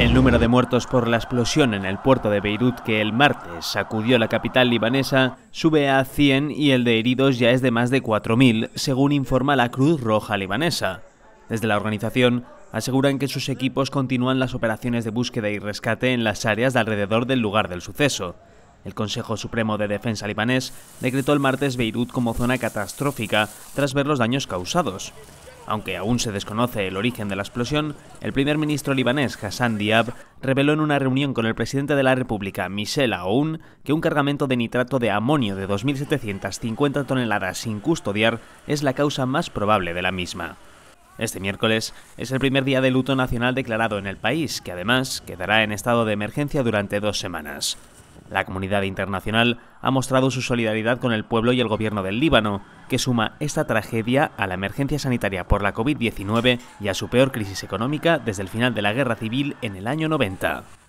El número de muertos por la explosión en el puerto de Beirut que el martes sacudió la capital libanesa sube a 100 y el de heridos ya es de más de 4.000, según informa la Cruz Roja libanesa. Desde la organización aseguran que sus equipos continúan las operaciones de búsqueda y rescate en las áreas alrededor del lugar del suceso. El Consejo Supremo de Defensa libanés decretó el martes Beirut como zona catastrófica tras ver los daños causados. Aunque aún se desconoce el origen de la explosión, el primer ministro libanés Hassan Diab reveló en una reunión con el presidente de la República, Michel Aoun, que un cargamento de nitrato de amonio de 2.750 toneladas sin custodiar es la causa más probable de la misma. Este miércoles es el primer día de luto nacional declarado en el país, que además quedará en estado de emergencia durante dos semanas. La comunidad internacional ha mostrado su solidaridad con el pueblo y el gobierno del Líbano, que suma esta tragedia a la emergencia sanitaria por la COVID-19 y a su peor crisis económica desde el final de la guerra civil en el año 90.